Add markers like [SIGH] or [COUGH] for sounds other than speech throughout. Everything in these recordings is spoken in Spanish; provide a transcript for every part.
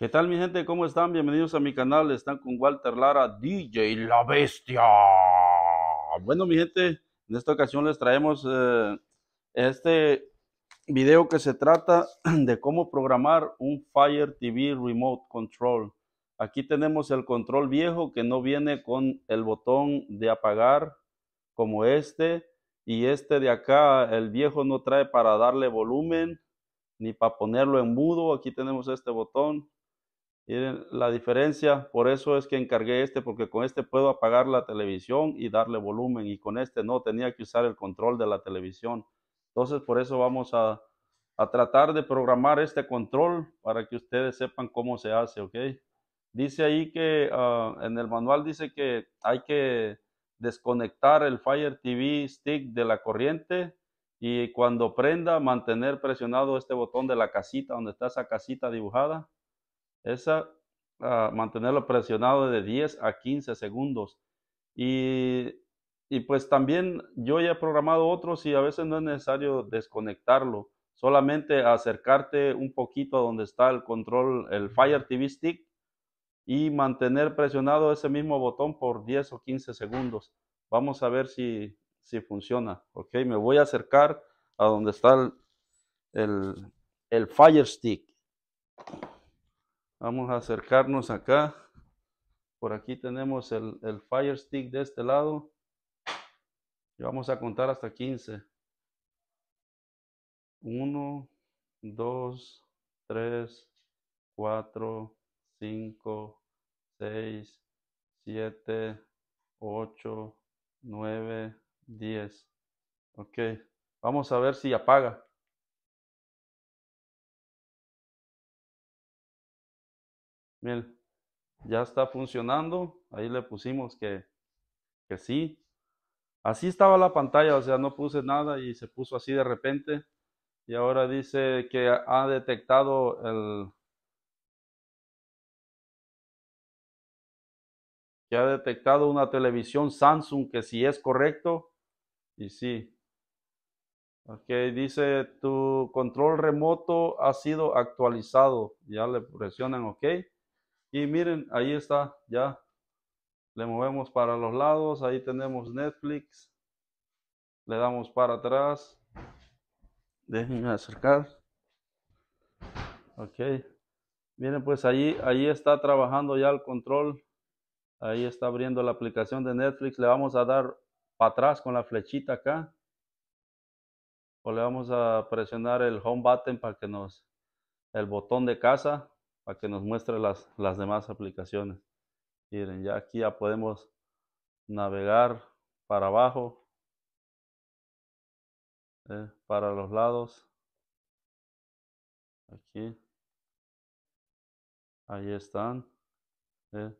¿Qué tal mi gente? ¿Cómo están? Bienvenidos a mi canal. Están con Walter Lara, DJ La Bestia. Bueno mi gente, en esta ocasión les traemos eh, este video que se trata [CLEARS THROAT] de cómo programar un Fire TV Remote Control. Aquí tenemos el control viejo que no viene con el botón de apagar como este. Y este de acá, el viejo no trae para darle volumen ni para ponerlo en mudo. Aquí tenemos este botón Miren la diferencia, por eso es que encargué este, porque con este puedo apagar la televisión y darle volumen, y con este no, tenía que usar el control de la televisión. Entonces, por eso vamos a, tratar de programar este control para que ustedes sepan cómo se hace, ¿ok? Dice ahí que ah, en el manual dice que hay que desconectar el Fire TV Stick de la corriente y cuando prenda mantener presionado este botón de la casita, donde está esa casita dibujada esa, ah, mantenerlo presionado de 10 a 15 segundos. Y, pues también yo ya he programado otros y a veces no es necesario desconectarlo. Solamente acercarte un poquito a donde está el control, el Fire TV Stick, y mantener presionado ese mismo botón por 10 o 15 segundos. Vamos a ver si, si funciona. Ok, me voy a acercar a donde está el, el Fire Stick. Vamos a acercarnos acá. Por aquí tenemos el, Fire Stick de este lado. Y vamos a contar hasta 15. 1, 2, 3, 4, 5, 6, 7, 8, 9, 10. Ok, vamos a ver si apaga. Miren, ya está funcionando. Ahí le pusimos que, que sí. Así estaba la pantalla, o sea, no puse nada y se puso así de repente. Y ahora dice que ha detectado el... que ha detectado una televisión Samsung que si es correcto y sí. Ok, dice tu control remoto ha sido actualizado. Ya le presionan OK. Y miren, ahí está, ya le movemos para los lados, ahí tenemos Netflix, le damos para atrás, déjenme acercar, ok, miren pues allí ahí está trabajando ya el control, ahí está abriendo la aplicación de Netflix, le vamos a dar para atrás con la flechita acá, o le vamos a presionar el home button para que nos, el botón de casa, para que nos muestre las, las demás aplicaciones. Miren, ya aquí ya podemos navegar para abajo, eh, para los lados. Aquí. Ahí están. Eh.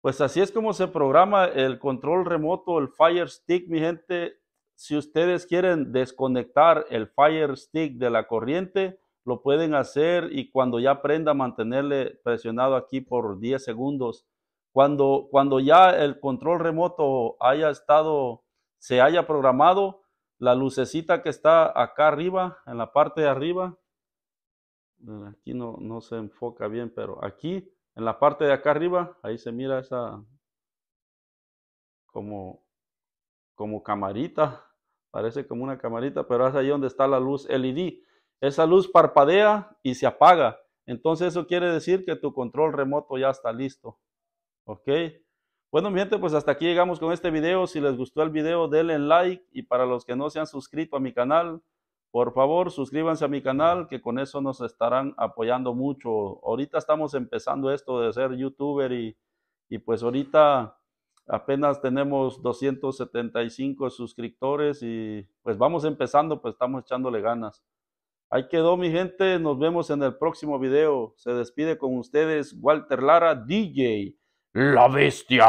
Pues así es como se programa el control remoto, el Fire Stick, mi gente. Si ustedes quieren desconectar el Fire Stick de la corriente, lo pueden hacer y cuando ya aprenda a mantenerle presionado aquí por 10 segundos, cuando, cuando ya el control remoto haya estado, se haya programado, la lucecita que está acá arriba, en la parte de arriba, eh, aquí no, no se enfoca bien, pero aquí, en la parte de acá arriba, ahí se mira esa como, como camarita, parece como una camarita, pero es ahí donde está la luz LED esa luz parpadea y se apaga. Entonces eso quiere decir que tu control remoto ya está listo. ¿Ok? Bueno, mi gente, pues hasta aquí llegamos con este video. Si les gustó el video, denle like. Y para los que no se han suscrito a mi canal, por favor, suscríbanse a mi canal, que con eso nos estarán apoyando mucho. Ahorita estamos empezando esto de ser youtuber y, y pues ahorita apenas tenemos 275 suscriptores y pues vamos empezando, pues estamos echándole ganas. Ahí quedó mi gente, nos vemos en el próximo video. Se despide con ustedes Walter Lara, DJ La Bestia.